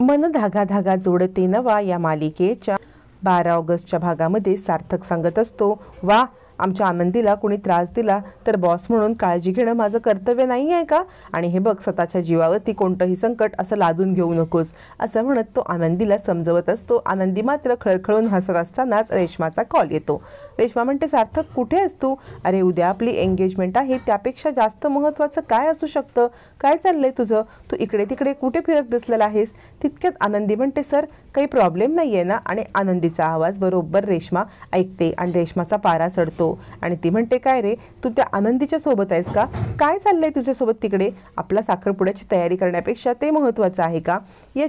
मन धागा धागा जोडते नवा या मालिकेच्या बारा ऑगस्टच्या भागामध्ये सार्थक सांगत असतो वा आमच्या आनंदीला कुणी त्रास दिला तर बॉस म्हणून काळजी घेणं माझं कर्तव्य नाही आहे का आणि हे बघ स्वतःच्या जीवावरती कोणतंही संकट असं लादून घेऊ नकोस असं म्हणत तो आनंदीला समजवत असतो आनंदी मात्र खळखळून हसत असतानाच रेश्माचा कॉल येतो रेश्मा म्हणते सार्थक कुठे आहेस तू अरे उद्या आपली एंगेजमेंट आहे त्यापेक्षा जास्त महत्त्वाचं काय असू शकतं काय चाललंय तुझं तू इकडे तिकडे कुठे फिरत बसलेलं आहेस तितक्यात आनंदी म्हणते सर काही प्रॉब्लेम नाही आहे ना आणि आनंदीचा आवाज बरोबर रेश्मा ऐकते आणि रेश्माचा पारा चढतो आणि ती म्हणते काय रे तू त्या आनंदीच्या सोबत आहेस का काय चाललंय तुझ्यासोबत तिकडे आपला साखरपुड्याची तयारी करण्यापेक्षा ते महत्वाचं आहे का या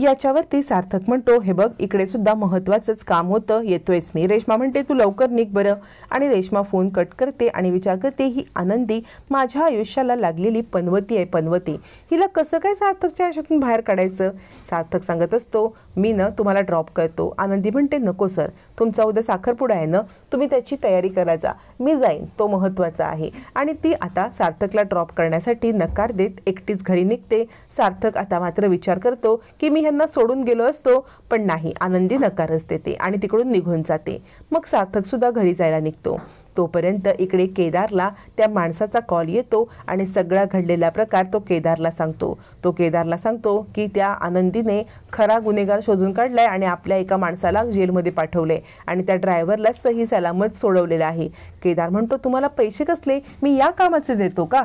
याच्यावरती सार्थक म्हणतो हे बघ इकडे सुद्धा महत्त्वाचंच काम होतं येतोयच मी रेश्मा म्हणते तू लवकर निघ बरं आणि रेश्मा फोन कट करते आणि विचार करते ही आनंदी माझ्या आयुष्याला लागलेली पनवती आहे पनवती हिला कसं काय सार्थकच्या आयुष्यातून बाहेर काढायचं सार्थक सांगत असतो मी ना तुम्हाला ड्रॉप करतो आनंदी म्हणते नको सर तुमचा उद्या साखरपुडा आहे ना तुम्ही त्याची तयारी करायचा मी जाईन तो महत्त्वाचा आहे आणि ती आता सार्थकला ड्रॉप करण्यासाठी नकार देत एकटीच घरी निघते सार्थक आता मात्र विचार करतो की मी यांना सोडून गेलो असतो पण नाही आनंदी नकारच देते आणि तिकडून निघून जाते मग सार्थक सुद्धा घरी जायला निघतो तोपर्यंत इकडे केदारला त्या माणसाचा कॉल येतो आणि सगळा घडलेला प्रकार तो केदारला सांगतो तो केदारला सांगतो की त्या आनंदीने खरा गुन्हेगार शोधून काढलाय आणि आपल्या एका माणसाला जेलमध्ये पाठवलंय आणि त्या ड्रायव्हरला सही सलामत सोडवलेला आहे केदार म्हणतो तुम्हाला पैसे कसले मी या कामाचे देतो का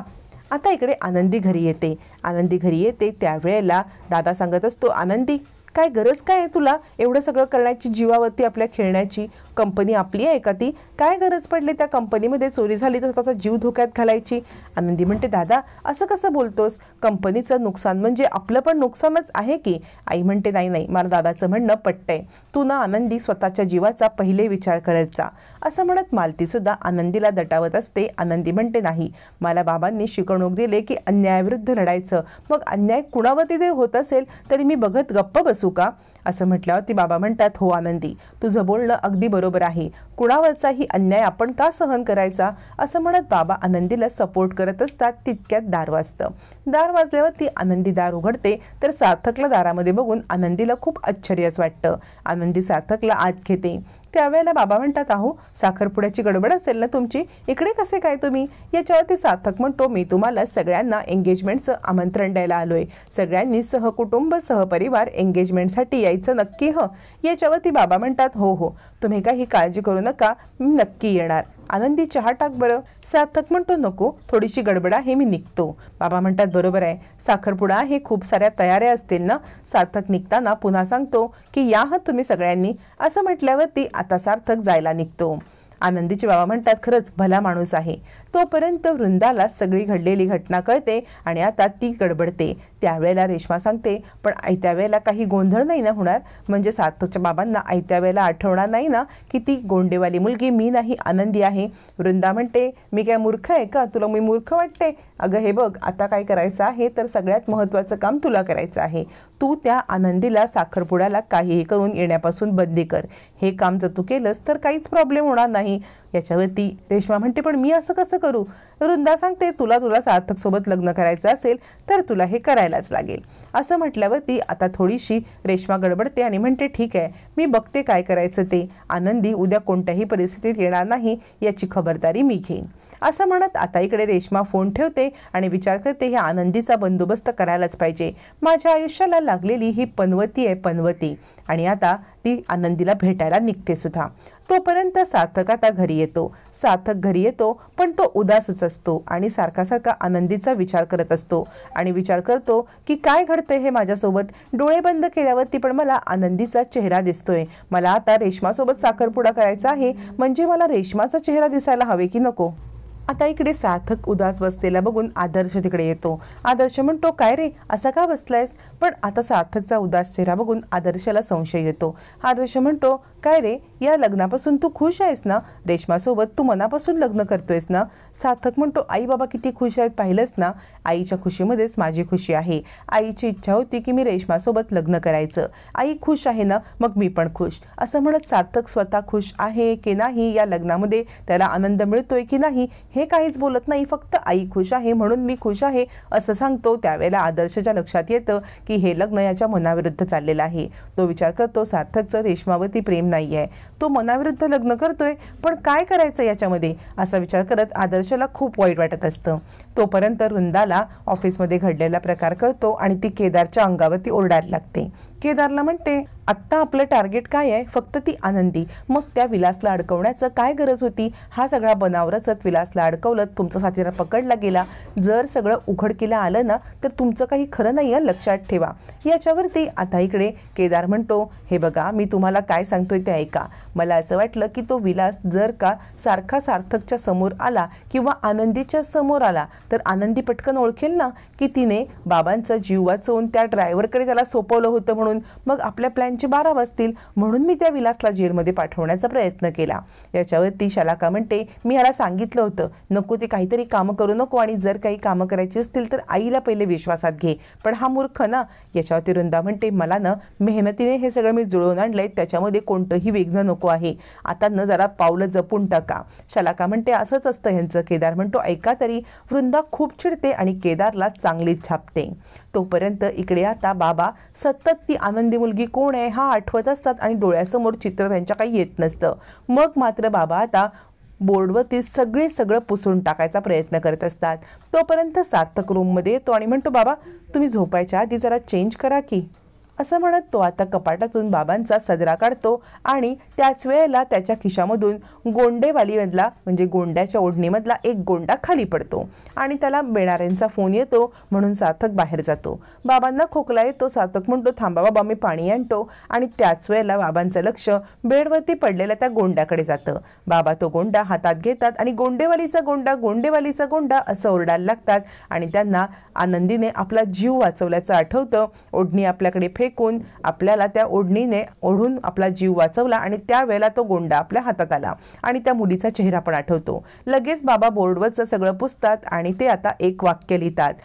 आता इकडे आनंदी घरी येते आनंदी घरी येते त्यावेळेला दादा सांगत असतो आनंदी काय गरज काय आहे तुला एवढं सगळं करण्याची जीवावरती आपल्या खेळण्याची कंपनी आपली आहे का ती काय गरज पडली त्या कंपनीमध्ये चोरी झाली तर त्याचा जीव धोक्यात घालायची आनंदी म्हणते दादा असं कसं बोलतोस कंपनीचं नुकसान म्हणजे आपलं पण नुकसानच आहे की आई म्हणते नाही नाही मला दादाचं म्हणणं पटतंय तू ना आनंदी स्वतःच्या जीवाचा पहिले विचार करायचा असं म्हणत मालतीसुद्धा आनंदीला दटावत असते आनंदी म्हणते नाही मला बाबांनी शिकवणूक दिले की अन्यायाविरुद्ध लढायचं मग अन्याय कुणावरती जर होत असेल तरी मी बघत गप्प बस असू का असं म्हटल्यावर ती बाबा म्हणतात हो आनंदी तुझं बोलणं अगदी बरोबर आहे कुणावरचाही अन्याय आपण का सहन करायचा असं म्हणत बाबा आनंदीला सपोर्ट करत असतात तितक्यात दार वाजतं दार वाजल्यावर ती आनंदी दार उघडते तर सार्थकला दारामध्ये बघून आनंदीला खूप आश्चर्यच वाटतं आनंदी सार्थकला आत घेते त्यावेळेला बाबा म्हणतात आहो साखरपुड्याची गडबड असेल ना तुमची इकडे कसे काय तुम्ही याच्यावरती सार्थक म्हणतो मी तुम्हाला सगळ्यांना एंगेजमेंटचं आमंत्रण द्यायला आलोय सगळ्यांनी सहकुटुंब सहपरिवार एंगेजमेंटसाठी यायचं नक्की ह याच्यावरती बाबा म्हणतात हो हो तुम्ही काही काळजी करू नका मी नक्की येणार आनंदी चहा टाक बरं सार्थक म्हणतो नको थोडीशी गडबड़ा हे मी निघतो बाबा म्हणतात बरोबर आहे साखरपुडा हे खूप साऱ्या तयाऱ्या असतील ना सार्थक निघताना पुन्हा सांगतो की या आहात तुम्ही सगळ्यांनी असं म्हटल्यावरती आता सार्थक जायला निघतो आनंदीची बाबा म्हणतात खरंच भला माणूस आहे तोपर्यंत वृंदाला सगळी घडलेली घटना कळते आणि आता ती गडबडते त्यावेळेला रेश्मा सांगते पण आयत्या वेळेला काही गोंधळ नाही ना होणार म्हणजे सार्थकच्या बाबांना आयत्या वेळेला आठवणार नाही ना की ती गोंडेवाली मुलगी मी नाही आनंदी आहे वृंदा म्हणते मी काय मूर्ख आहे का तुला मी मूर्ख वाटते अगं हे बघ आता काय करायचं आहे तर सगळ्यात महत्त्वाचं काम तुला करायचं आहे तू त्या आनंदीला साखरपुड्याला काहीही करून येण्यापासून बंदी कर हे काम जर तू केलंस तर काहीच प्रॉब्लेम होणार नाही नाही याच्यावरती रेश्मा म्हणते पण मी असं कसं करू वृंदा सांगते तुला तुला सार्थक सोबत लग्न करायचं असेल तर तुला हे करायलाच लागेल असं म्हटल्यावरती आता थोडीशी रेश्मा गडबडते आणि म्हणते ठीक आहे मी बघते काय करायचं ते आनंदी उद्या कोणत्याही परिस्थितीत येणार नाही याची खबरदारी मी घेईन असं म्हणत आता इकडे रेश्मा फोन ठेवते आणि विचार करते हे आनंदीचा बंदोबस्त करायलाच पाहिजे माझ्या आयुष्याला लागलेली ही पनवती आहे पनवती आणि आता ती आनंदीला भेटायला निघते सुद्धा तोपर्यंत सार्थक आता घरी येतो सार्थक घरी येतो पण तो उदासच असतो आणि सारखा सारखा आनंदीचा विचार करत असतो आणि विचार करतो की काय घडतंय हे माझ्यासोबत डोळे बंद केल्यावरती पण मला आनंदीचा चेहरा दिसतोय मला आता रेश्मासोबत साखरपुडा करायचा आहे म्हणजे मला रेश्माचा चेहरा दिसायला हवे की नको आता इकडे सार्थक उदास बसलेला बघून आदर्श तिकडे येतो आदर्श म्हणतो काय रे असा का बसलायस पण आता सार्थकचा उदास चेहरा बघून आदर्शाला संशय येतो आदर्श म्हणतो काय रे या लग्नापासून तू खुश आहेस ना रेश्मासोबत तू मनापासून लग्न करतोयस ना सार्थक म्हणतो आई बाबा किती खुश आहेत पाहिलंस ना आईच्या खुशीमध्येच माझी खुशी आहे आईची इच्छा होती की मी रेश्मासोबत लग्न करायचं आई खुश आहे ना मग मी पण खुश असं म्हणत सार्थक स्वतः खुश आहे की नाही या लग्नामध्ये त्याला आनंद मिळतोय की नाही हे काहीच बोलत नाही फक्त आई खुश आहे म्हणून मी खुश आहे असं सांगतो त्यावेळेला आदर्शच्या लक्षात येतं की हे लग्न याच्या मनाविरुद्ध चाललेलं आहे तो विचार करतो सार्थकचं रेशमावरती प्रेम नाही आहे तो मनाविरुद्ध लग्न करतोय पण काय करायचं याच्यामध्ये असा विचार करत आदर्शला खूप वाईट वाटत असतं तोपर्यंत रुंदाला ऑफिसमध्ये घडलेला प्रकार करतो आणि ती केदारच्या अंगावरती ओरडायला लागते केदारला म्हणते आत्ता आपलं टार्गेट काय आहे फक्त ती आनंदी मग त्या विलासला अडकवण्याचं काय गरज होती हा सगळा बनावरचत विलासला अडकवलं तुमचा साथीदार पकडला गेला जर सगळं उघडकीला आलं ना तर तुमचं काही खरं नाही आहे लक्षात ठेवा याच्यावरती आता इकडे केदार म्हणतो हे बघा मी तुम्हाला काय सांगतोय ते ऐका मला असं वाटलं की तो विलास जर का सारखा सार्थकच्या समोर आला किंवा आनंदीच्या समोर आला तर आनंदी पटकन ओळखेल ना की तिने बाबांचा जीव वाचवून त्या ड्रायव्हरकडे त्याला सोपवलं होतं म्हणून मग आपल्या प्लॅनचे बारा वाजतील म्हणून मी त्या विलासला जेलमध्ये पाठवण्याचा प्रयत्न केला याच्यावरती शालाका म्हणते मी ह्याला सांगितलं होतं नको ते काहीतरी कामं करू नको आणि जर काही कामं करायची असतील तर आईला पहिले विश्वासात घे पण हा मूर्ख ना याच्यावरती वृंदा म्हणते मला ना मेहनतीने हे सगळं मी जुळवून आणलंय त्याच्यामध्ये कोणतंही विघ्न नको आहे आता न जरा पावलं जपून टाका शलाका म्हणते असंच असतं यांचं केदार म्हणतो ऐका तरी वृंदा खूप चिडते आणि केदारला चांगलीच छापते तोपर्यंत इकडे आता बाबा सतत ती आनंदी मुलगी कोण आहे हा आठवत असतात आणि डोळ्यासमोर चित्र त्यांच्या काही येत नसतं मग मात्र बाबा आता बोर्डवरती सगळे सगळं पुसून टाकायचा प्रयत्न करत असतात तोपर्यंत सार्थक रूममध्ये येतो आणि म्हणतो बाबा तुम्ही झोपायच्या आधी जरा चेंज करा की असं म्हणत तो आता कपाटातून बाबांचा सदरा काढतो आणि त्याच वेळेला त्याच्या खिशामधून गोंडेवालीमधला म्हणजे गोंड्याच्या ओढणीमधला एक गोंडा खाली पडतो आणि त्याला बेणाऱ्यांचा फोन येतो म्हणून सार्थक बाहेर जातो बाबांना खोकला येतो सार्थक म्हणतो थांबा बाबा मी पाणी आणतो आणि त्याच वेळेला बाबांचं लक्ष बेडवरती पडलेल्या त्या गोंड्याकडे जातं बाबा तो गोंडा हातात घेतात आणि गोंडेवालीचा गोंडा गोंडेवालीचा गोंडा असं ओरडायला लागतात आणि त्यांना आनंदीने आपला जीव वाचवल्याचं आठवतं ओढणी आपल्याकडे फेक फेकून आपल्याला त्या ओढणीने ओढून आपला जीव वाचवला आणि त्यावेळेला तो गोंडा आपल्या हातात आला आणि त्या मुलीचा चेहरा पण आठवतो लगेच बाबा बोर्डवरचं सगळं पुसतात आणि ते आता एक वाक्य लिहितात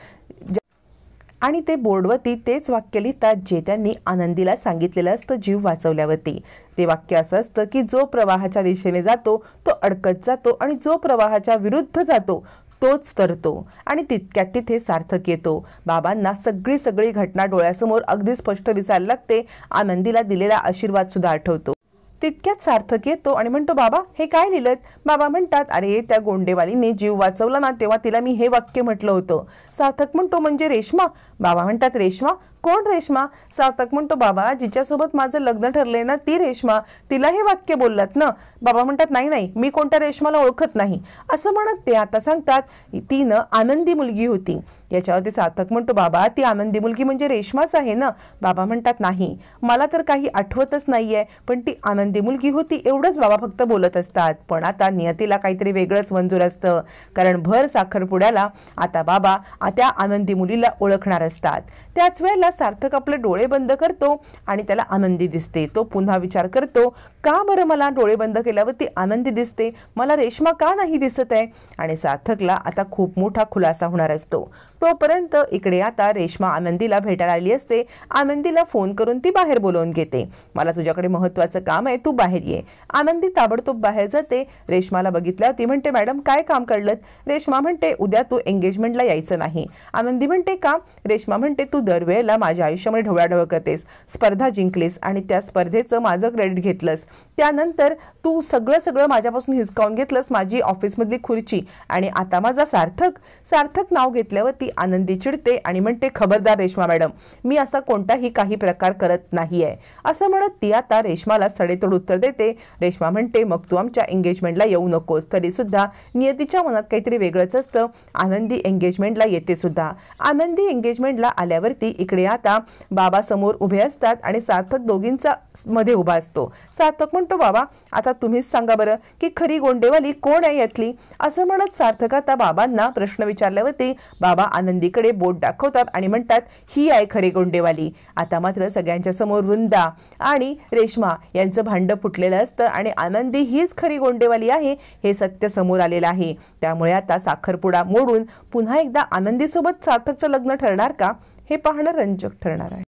आणि ते बोर्डवरती तेच वाक्य लिहितात जे त्यांनी आनंदीला सांगितलेलं असतं जीव वाचवल्यावरती ते वाक्य असं असतं की जो प्रवाहाच्या दिशेने जातो तो अडकत जातो आणि जो प्रवाहाच्या विरुद्ध जातो तोच तरतो आणि तितक्यात तिथे सार्थक येतो बाबांना सगळी सगळी घटना डोळ्यासमोर अगदी स्पष्ट दिसायला लागते आनंदीला दिलेला आशीर्वाद सुद्धा आठवतो तितक्यात सार्थक येतो आणि म्हणतो बाबा हे काय लिहिलं बाबा म्हणतात अरे त्या गोंडेवालीने जीव वाचवला ना तेव्हा तिला मी हे वाक्य म्हटलं होतं सार्थक म्हणतो म्हणजे रेश्मा बाबा म्हणतात रेश्मा कोण रेश्मा सातक म्हणतो बाबा जिच्यासोबत माझं लग्न ठरलंय ना ती रेश्मा तिला हे वाक्य बोललात ना बाबा म्हणतात नाही नाही मी कोणत्या रेश्माला ओळखत नाही असं म्हणत ते आता सांगतात तिनं आनंदी मुलगी होती याच्यावरती सार्थक म्हणतो बाबा ती आनंदी मुलगी म्हणजे रेश्माच आहे ना बाबा म्हणतात नाही मला तर काही आठवतच नाहीये पण ती आनंदी मुलगी होती एवढंच बाबा फक्त बोलत असतात पण आता नियतीला काहीतरी वेगळंच मंजूर असतं कारण भर साखरपुड्याला आता बाबा त्या आनंदी मुलीला ओळखणार असतात त्याच वेळेला सार्थक आपले डोळे बंद करतो आणि त्याला आनंदी दिसते तो पुन्हा विचार करतो का बरं मला डोळे बंद केल्यावरती आनंदी दिसते मला रेश्मा का नाही दिसत आहे आणि सार्थकला आता खूप मोठा खुलासा होणार असतो तोपर्यंत इकडे आता रेश्मा आनंदीला भेटायला आली असते आनंदीला फोन करून ती बाहेर बोलवून घेते मला तुझ्याकडे महत्त्वाचं काम आहे तू बाहेर ये आनंदी ताबडतोब बाहेर जाते रेश्माला बघितलं ती म्हणते मॅडम काय काम कळलं रेश्मा म्हणते उद्या तू एंगेजमेंटला यायचं नाही आनंदी म्हणते का रेश्मा म्हणते तू दरवेळेला माझ्या आयुष्यामध्ये ढवळाढवळ करतेस स्पर्धा जिंकलीस आणि त्या स्पर्धेचं माझं क्रेडिट घेतलंस त्यानंतर तू सगळं सगळं माझ्यापासून हिसकावून घेतलंस माझी ऑफिसमधली खुर्ची आणि आता माझा सार्थक सार्थक नाव घेतल्यावर ती आनंदी चिडते आणि म्हणते खबरदार रेश्मा मॅडम मी असा कोणताही काही प्रकार करत नाही आहे असं म्हणत ती आता रेश्माला सडेतोड उत्तर देते रेश्मा म्हणते मग तू आमच्या एंगेजमेंटला येऊ नकोस तरीसुद्धा नियतीच्या मनात काहीतरी वेगळंच असतं आनंदी एंगेजमेंटला येते सुद्धा आनंदी एंगेजमेंटला आल्यावरती इकडे आता बाबासमोर उभे असतात आणि सार्थक दोघींचा मध्ये उभा असतो सार्थक म्हणतो बाबा आता तुम्हीच सांगा बरं की खरी गोंडेवाली कोण आहे यातली असं म्हणत सार्थक आता बाबांना प्रश्न विचारल्यावरती बाबा आनंदीकडे बोट दाखवतात आणि म्हणतात ही आहे खरी गोंडेवाली आता मात्र सगळ्यांच्या समोर वृंदा आणि रेश्मा यांचं भांडं फुटलेलं असतं आणि आनंदी हीच खरी गोंडेवाली आहे हे सत्य समोर आलेलं आहे त्यामुळे आता साखरपुडा मोडून पुन्हा एकदा आनंदीसोबत सार्थकचं लग्न ठरणार का हे पाहणं रंजक ठरणार आहे